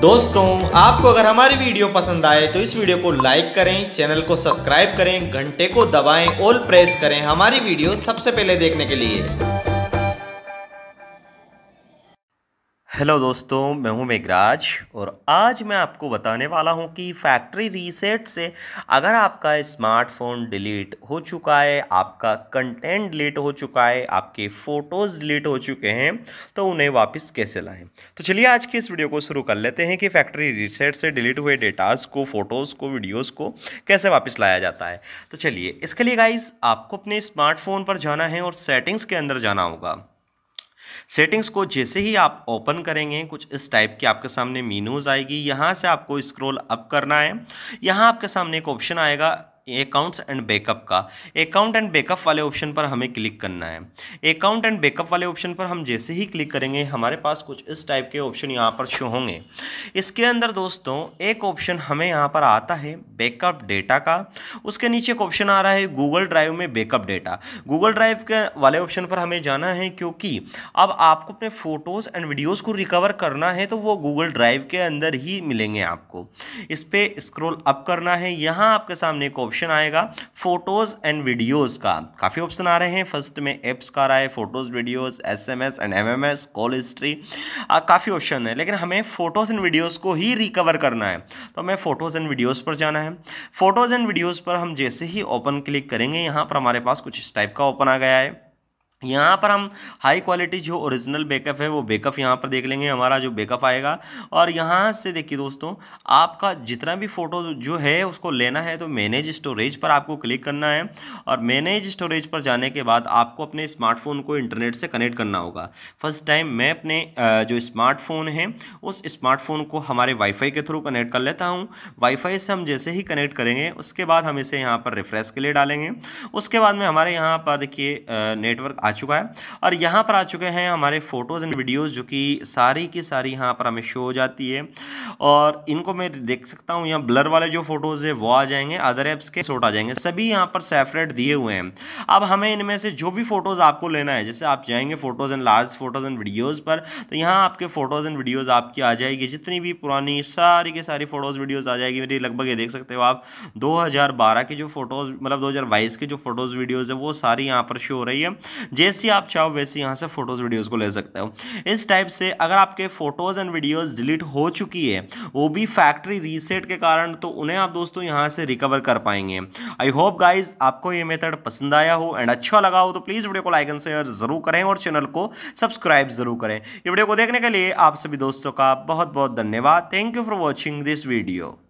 दोस्तों आपको अगर हमारी वीडियो पसंद आए तो इस वीडियो को लाइक करें चैनल को सब्सक्राइब करें घंटे को दबाएं ऑल प्रेस करें हमारी वीडियो सबसे पहले देखने के लिए हेलो दोस्तों मैं हूं मेघराज और आज मैं आपको बताने वाला हूं कि फैक्ट्री रीसेट से अगर आपका स्मार्टफोन डिलीट हो चुका है आपका कंटेंट डिलीट हो चुका है आपके फ़ोटोज़ डिलीट हो चुके हैं तो उन्हें वापस कैसे लाएं तो चलिए आज की इस वीडियो को शुरू कर लेते हैं कि फैक्ट्री रीसेट से डिलीट हुए डेटाज़ को फ़ोटोज़ को वीडियोज़ को कैसे वापस लाया जाता है तो चलिए इसके लिए गाइज आपको अपने स्मार्टफोन पर जाना है और सेटिंग्स के अंदर जाना होगा सेटिंग्स को जैसे ही आप ओपन करेंगे कुछ इस टाइप की आपके सामने मीनूज़ आएगी यहाँ से आपको स्क्रॉल अप करना है यहाँ आपके सामने एक ऑप्शन आएगा अकाउंट्स एंड बैकअप का अकाउंट एंड बैकअप वाले ऑप्शन पर हमें क्लिक करना है अकाउंट एंड बैकअप वाले ऑप्शन पर हम जैसे ही क्लिक करेंगे हमारे पास कुछ इस टाइप के ऑप्शन यहाँ पर शो होंगे इसके अंदर दोस्तों एक ऑप्शन हमें यहाँ पर आता है बैकअप डेटा का उसके नीचे एक ऑप्शन आ रहा है गूगल ड्राइव में बैकअप डेटा गूगल ड्राइव के वाले ऑप्शन पर हमें जाना है क्योंकि अब आपको अपने फ़ोटोज़ एंड वीडियोज़ को रिकवर करना है तो वो गूगल ड्राइव के अंदर ही मिलेंगे आपको इस पर स्क्रोल अप करना है यहाँ आपके सामने एक ऑप्शन ऑप्शन आएगा फोटोज़ एंड वीडियोज़ का काफ़ी ऑप्शन आ रहे हैं फर्स्ट में एप्स का रहा है photos videos S M S and M M S call history काफ़ी ऑप्शन है लेकिन हमें फ़ोटोज़ एंड वीडियोज़ को ही रिकवर करना है तो हमें फ़ोटोज़ एंड वीडियोज़ पर जाना है फ़ोटोज़ एंड वीडियोज़ पर हम जैसे ही ओपन क्लिक करेंगे यहाँ पर हमारे पास कुछ इस टाइप का ओपन आ गया है यहाँ पर हम हाई क्वालिटी जो ओरिजिनल बेकअप है वो बेकअप यहाँ पर देख लेंगे हमारा जो बेकअप आएगा और यहाँ से देखिए दोस्तों आपका जितना भी फ़ोटो जो है उसको लेना है तो मैनेज स्टोरेज पर आपको क्लिक करना है और मैनेज स्टोरेज पर जाने के बाद आपको अपने स्मार्टफोन को इंटरनेट से कनेक्ट करना होगा फर्स्ट टाइम मैं अपने जो स्मार्टफोन है उस स्मार्टफोन को हमारे वाईफाई के थ्रू कनेक्ट कर लेता हूँ वाईफाई से हम जैसे ही कनेक्ट करेंगे उसके बाद हम इसे यहाँ पर रिफ्रेश के लिए डालेंगे उसके बाद में हमारे यहाँ पर देखिए नेटवर्क आ चुका है और यहाँ पर आ चुके हैं हमारे फ़ोटोज़ एंड वीडियोज़ जो कि सारी की सारी यहाँ पर हमें शो हो जाती है और इनको मैं देख सकता हूँ यहाँ ब्लर वाले जो फ़ोटोज़ है वो आ जाएंगे अदर एप्स के शोट आ जाएंगे सभी यहाँ पर सेफरेट दिए हुए हैं अब हमें इनमें से जो भी फ़ोटोज़ आपको लेना है जैसे आप जाएंगे photos and large photos and videos पर तो यहाँ आपके फ़ोटोज़ एंड वीडियोज़ आपकी आ जाएगी जितनी भी पुरानी सारी के सारी फ़ोटोज़ वीडियोज़ आ जाएगी मेरी लगभग ये देख सकते हो आप 2012 के जो फ़ोटोज़ मतलब 2022 की जो फ़ोटोज़ वीडियोज़ है वो सारी यहाँ पर शो हो रही है जैसी आप चाहो वैसी यहाँ से फोटोज़ वीडियोज़ को ले सकते हो इस टाइप से अगर आपके फ़ोटोज़ एंड वीडियोज़ डिलीट हो चुकी है वो भी फैक्ट्री रीसेट के कारण तो उन्हें आप दोस्तों यहाँ से रिकवर कर पाएंगे आई होप गाइज आपको ये मेथड पसंद आया हो एंड अच्छा लगा हो तो प्लीज़ वीडियो को लाइक एंड शेयर ज़रूर करें और चैनल को सब्सक्राइब ज़रूर करें ये वीडियो को देखने के लिए आप सभी दोस्तों का बहुत बहुत धन्यवाद thank you for watching this video